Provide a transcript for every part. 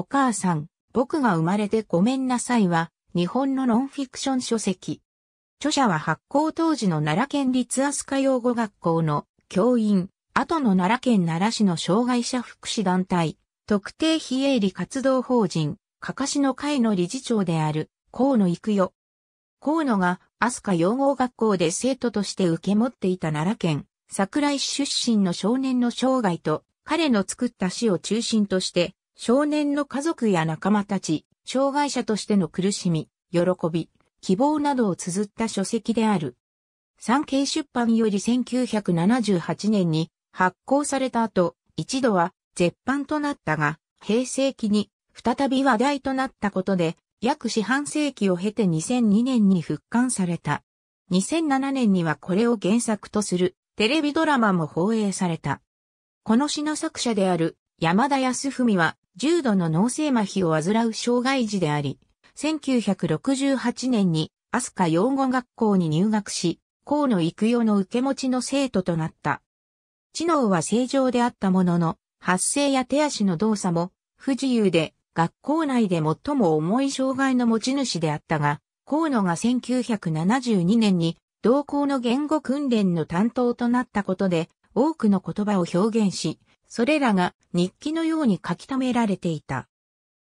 お母さん、僕が生まれてごめんなさいは、日本のノンフィクション書籍。著者は発行当時の奈良県立飛鳥養護学校の教員、後の奈良県奈良市の障害者福祉団体、特定非営利活動法人、かかしの会の理事長である、河野育代。河野が、飛鳥養護学校で生徒として受け持っていた奈良県、桜井市出身の少年の生涯と、彼の作った詩を中心として、少年の家族や仲間たち、障害者としての苦しみ、喜び、希望などを綴った書籍である。産経出版より1978年に発行された後、一度は絶版となったが、平成期に再び話題となったことで、約四半世紀を経て2002年に復刊された。2007年にはこれを原作とするテレビドラマも放映された。この詩の作者である山田康文は重度の脳性麻痺を患う障害児であり、1968年に飛鳥養護学校に入学し、河野育代の受け持ちの生徒となった。知能は正常であったものの、発声や手足の動作も不自由で、学校内で最も重い障害の持ち主であったが、河野が1972年に同校の言語訓練の担当となったことで、多くの言葉を表現し、それらが日記のように書き留められていた。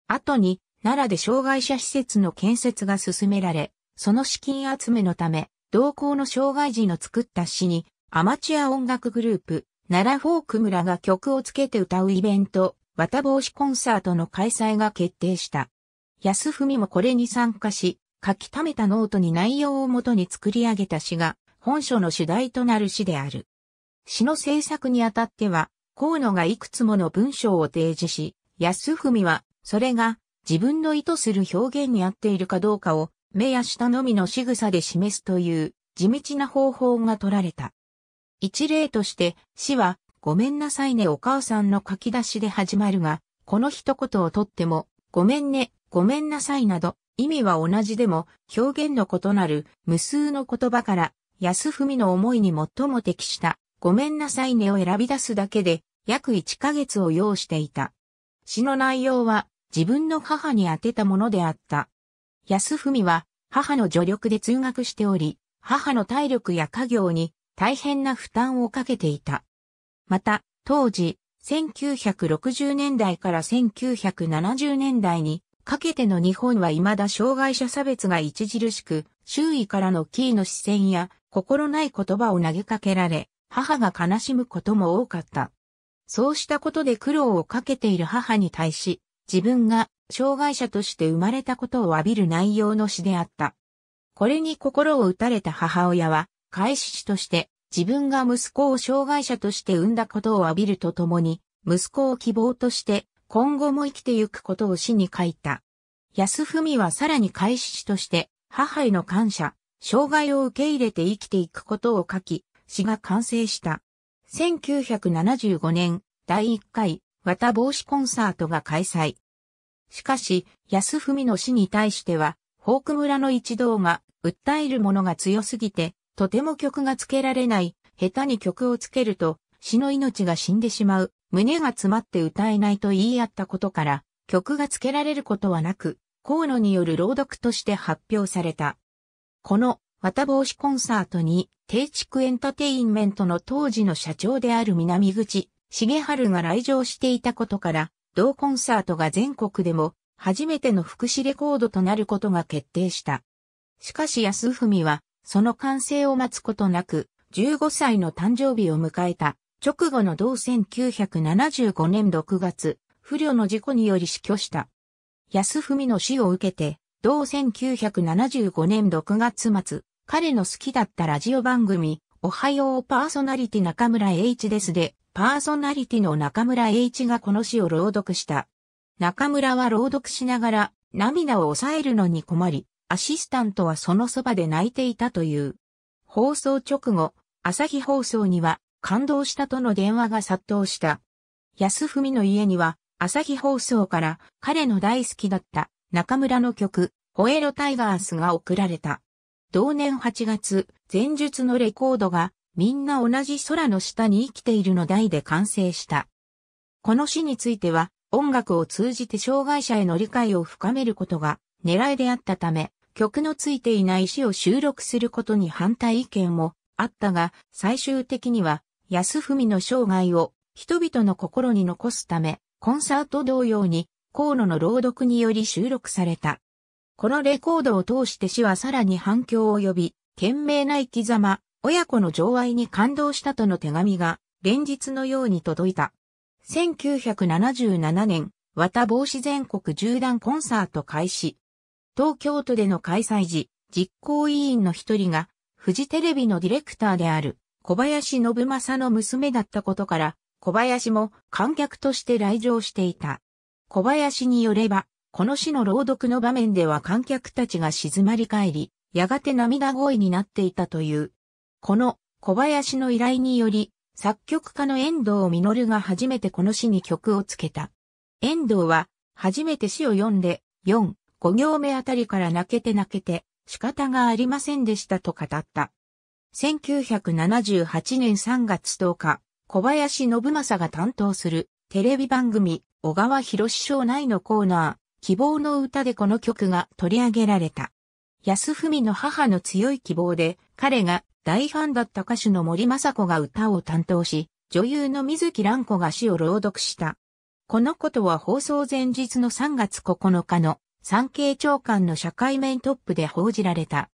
後に、奈良で障害者施設の建設が進められ、その資金集めのため、同行の障害児の作った詩に、アマチュア音楽グループ、奈良フォーク村が曲をつけて歌うイベント、綿帽子コンサートの開催が決定した。安文もこれに参加し、書き溜めたノートに内容をもとに作り上げた詩が、本書の主題となる詩である。詩の制作にあたっては、河野がいくつもの文章を提示し、安文は、それが自分の意図する表現に合っているかどうかを、目や舌のみの仕草で示すという、地道な方法が取られた。一例として、死は、ごめんなさいねお母さんの書き出しで始まるが、この一言をとっても、ごめんね、ごめんなさいなど、意味は同じでも、表現の異なる無数の言葉から、安文の思いに最も適した、ごめんなさいねを選び出すだけで、約1ヶ月を要していた。詩の内容は自分の母に宛てたものであった。安文は母の助力で通学しており、母の体力や家業に大変な負担をかけていた。また、当時、1960年代から1970年代にかけての日本は未だ障害者差別が著しく、周囲からのキーの視線や心ない言葉を投げかけられ、母が悲しむことも多かった。そうしたことで苦労をかけている母に対し、自分が障害者として生まれたことを詫びる内容の詩であった。これに心を打たれた母親は、返し師として自分が息子を障害者として産んだことを詫びるとともに、息子を希望として今後も生きてゆくことを詩に書いた。安文はさらに返し師として母への感謝、障害を受け入れて生きていくことを書き、詩が完成した。1975年、第1回、綿帽子コンサートが開催。しかし、安文の死に対しては、ホーク村の一同が、訴えるものが強すぎて、とても曲がつけられない、下手に曲をつけると、死の命が死んでしまう、胸が詰まって歌えないと言い合ったことから、曲がつけられることはなく、河野による朗読として発表された。この綿帽子コンサートに、定畜エンタテインメントの当時の社長である南口、重春が来場していたことから、同コンサートが全国でも、初めての福祉レコードとなることが決定した。しかし安文は、その完成を待つことなく、15歳の誕生日を迎えた。直後の同1975年6月、不慮の事故により死去した。安文の死を受けて、同1975年6月末、彼の好きだったラジオ番組、おはようパーソナリティ中村栄一ですで、パーソナリティの中村栄一がこの詩を朗読した。中村は朗読しながら涙を抑えるのに困り、アシスタントはそのそばで泣いていたという。放送直後、朝日放送には感動したとの電話が殺到した。安文の家には朝日放送から彼の大好きだった中村の曲、ホエロタイガースが送られた。同年8月、前述のレコードが、みんな同じ空の下に生きているの題で完成した。この詩については、音楽を通じて障害者への理解を深めることが狙いであったため、曲のついていない詩を収録することに反対意見もあったが、最終的には、安文の生涯を人々の心に残すため、コンサート同様に、河野の朗読により収録された。このレコードを通して死はさらに反響を呼び、懸命な生き様、親子の情愛に感動したとの手紙が連日のように届いた。1977年、綿帽子全国縦断コンサート開始。東京都での開催時、実行委員の一人が、フジテレビのディレクターである小林信正の娘だったことから、小林も観客として来場していた。小林によれば、この詩の朗読の場面では観客たちが静まり返り、やがて涙声になっていたという。この小林の依頼により、作曲家の遠藤実が初めてこの詩に曲をつけた。遠藤は、初めて詩を読んで、4、5行目あたりから泣けて泣けて、仕方がありませんでしたと語った。1978年3月10日、小林信正が担当するテレビ番組、小川博士賞内のコーナー、希望の歌でこの曲が取り上げられた。安文の母の強い希望で、彼が大ファンだった歌手の森雅子が歌を担当し、女優の水木蘭子が詩を朗読した。このことは放送前日の3月9日の産経長官の社会面トップで報じられた。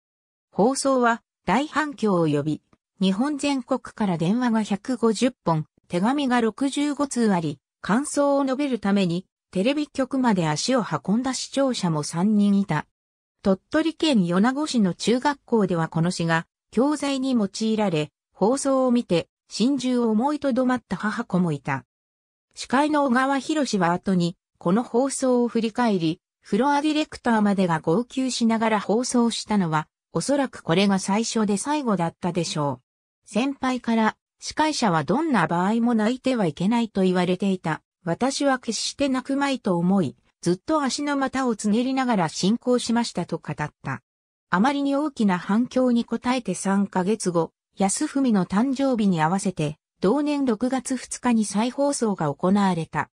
放送は大反響を呼び、日本全国から電話が150本、手紙が65通あり、感想を述べるためにテレビ局まで足を運んだ視聴者も3人いた。鳥取県米子市の中学校ではこの詩が教材に用いられ、放送を見て心中を思いとどまった母子もいた。司会の小川博士は後に、この放送を振り返り、フロアディレクターまでが号泣しながら放送したのは、おそらくこれが最初で最後だったでしょう。先輩から、司会者はどんな場合も泣いてはいけないと言われていた。私は決して泣くまいと思い、ずっと足の股をつねりながら進行しましたと語った。あまりに大きな反響に応えて3ヶ月後、安文の誕生日に合わせて、同年6月2日に再放送が行われた。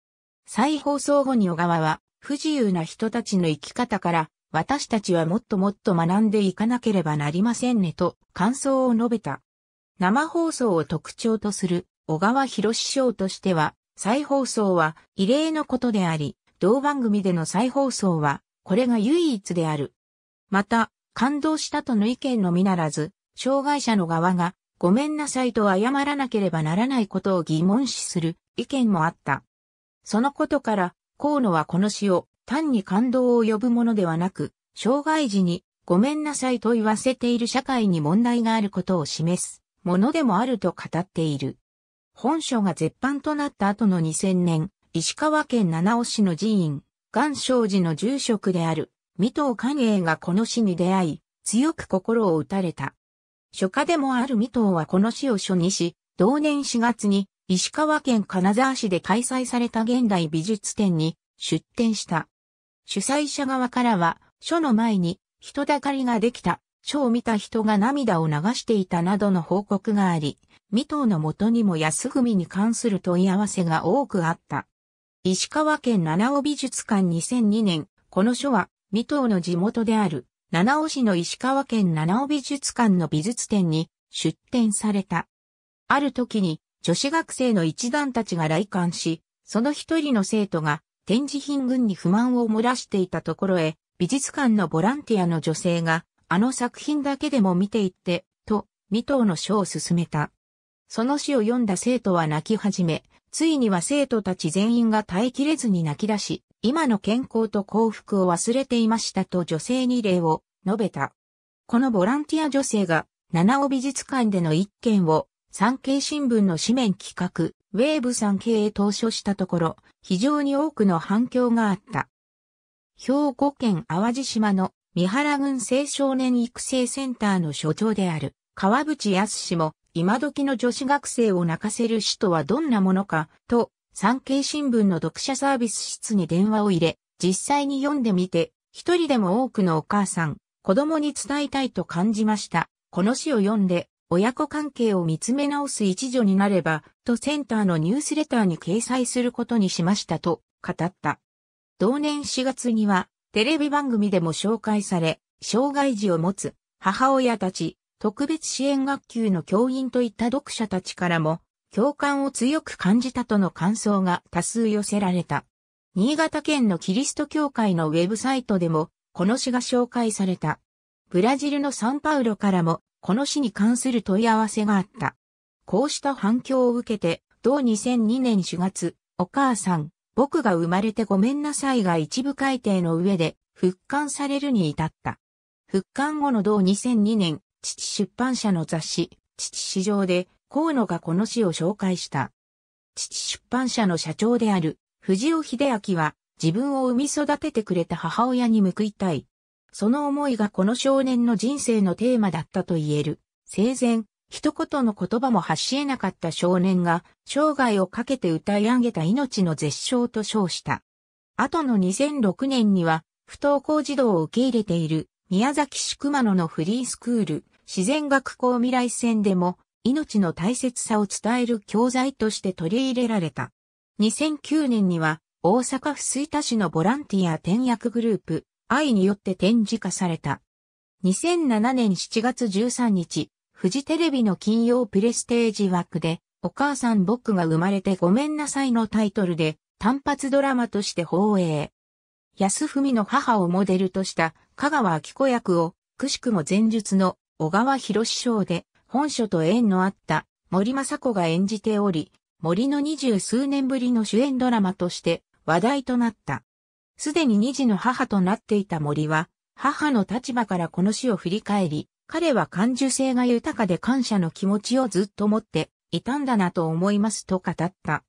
再放送後に小川は、不自由な人たちの生き方から、私たちはもっともっと学んでいかなければなりませんねと感想を述べた。生放送を特徴とする小川博師匠としては再放送は異例のことであり、同番組での再放送は、これが唯一である。また、感動したとの意見のみならず、障害者の側が、ごめんなさいと謝らなければならないことを疑問視する意見もあった。そのことから、河野はこの詩を単に感動を呼ぶものではなく、障害児にごめんなさいと言わせている社会に問題があることを示すものでもあると語っている。本書が絶版となった後の2000年、石川県七尾市の寺院、元昌寺の住職である、三藤寛永がこの詩に出会い、強く心を打たれた。書家でもある三藤はこの詩を書にし、同年4月に石川県金沢市で開催された現代美術展に出展した。主催者側からは、書の前に人だかりができた書を見た人が涙を流していたなどの報告があり、未踏の元にも安組に関する問い合わせが多くあった。石川県七尾美術館2002年、この書は未踏の地元である七尾市の石川県七尾美術館の美術展に出展された。ある時に女子学生の一団たちが来館し、その一人の生徒が展示品群に不満を漏らしていたところへ、美術館のボランティアの女性があの作品だけでも見ていって、と、未踏の書を進めた。その詩を読んだ生徒は泣き始め、ついには生徒たち全員が耐えきれずに泣き出し、今の健康と幸福を忘れていましたと女性に礼を述べた。このボランティア女性が七尾美術館での一件を産経新聞の紙面企画、ウェーブ産経へ投書したところ、非常に多くの反響があった。兵庫県淡路島の三原郡青少年育成センターの所長である川淵康氏も今時の女子学生を泣かせる使とはどんなものかと産経新聞の読者サービス室に電話を入れ実際に読んでみて一人でも多くのお母さん、子供に伝えたいと感じました。この詩を読んで、親子関係を見つめ直す一助になれば、とセンターのニュースレターに掲載することにしましたと語った。同年4月には、テレビ番組でも紹介され、障害児を持つ母親たち、特別支援学級の教員といった読者たちからも、共感を強く感じたとの感想が多数寄せられた。新潟県のキリスト教会のウェブサイトでも、この詩が紹介された。ブラジルのサンパウロからも、この詩に関する問い合わせがあった。こうした反響を受けて、同2002年4月、お母さん、僕が生まれてごめんなさいが一部改定の上で復刊されるに至った。復刊後の同2002年、父出版社の雑誌、父市場で河野がこの詩を紹介した。父出版社の社長である藤尾秀明は自分を産み育ててくれた母親に報いたい。その思いがこの少年の人生のテーマだったと言える。生前、一言の言葉も発し得なかった少年が、生涯をかけて歌い上げた命の絶唱と称した。後の2006年には、不登校児童を受け入れている、宮崎市熊野のフリースクール、自然学校未来戦でも、命の大切さを伝える教材として取り入れられた。2009年には、大阪府水田市のボランティア転役グループ、愛によって展示化された。2007年7月13日、フジテレビの金曜プレステージ枠で、お母さん僕が生まれてごめんなさいのタイトルで、単発ドラマとして放映。安文の母をモデルとした香川明子役を、くしくも前述の小川博士賞で、本書と縁のあった森雅子が演じており、森の二十数年ぶりの主演ドラマとして話題となった。すでに二児の母となっていた森は、母の立場からこの死を振り返り、彼は感受性が豊かで感謝の気持ちをずっと持っていたんだなと思いますと語った。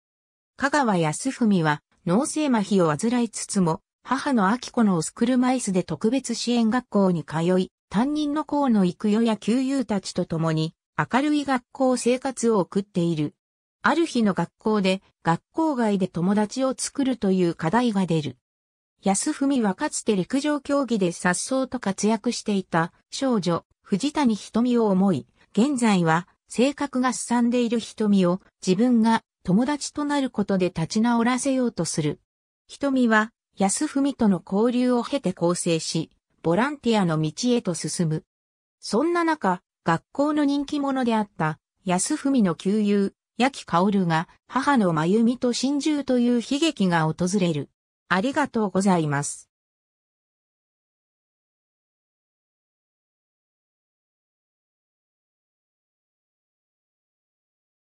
香川康文は脳性麻痺を患いつつも、母の明子の車椅子で特別支援学校に通い、担任の校の育代や旧友たちと共に、明るい学校生活を送っている。ある日の学校で、学校外で友達を作るという課題が出る。安文はかつて陸上競技で颯爽と活躍していた少女、藤谷瞳を思い、現在は性格が荒んでいる瞳を自分が友達となることで立ち直らせようとする。瞳は安文との交流を経て構成し、ボランティアの道へと進む。そんな中、学校の人気者であった安文の旧友、八木薫が母の真由美と心中という悲劇が訪れる。ありがとうございます。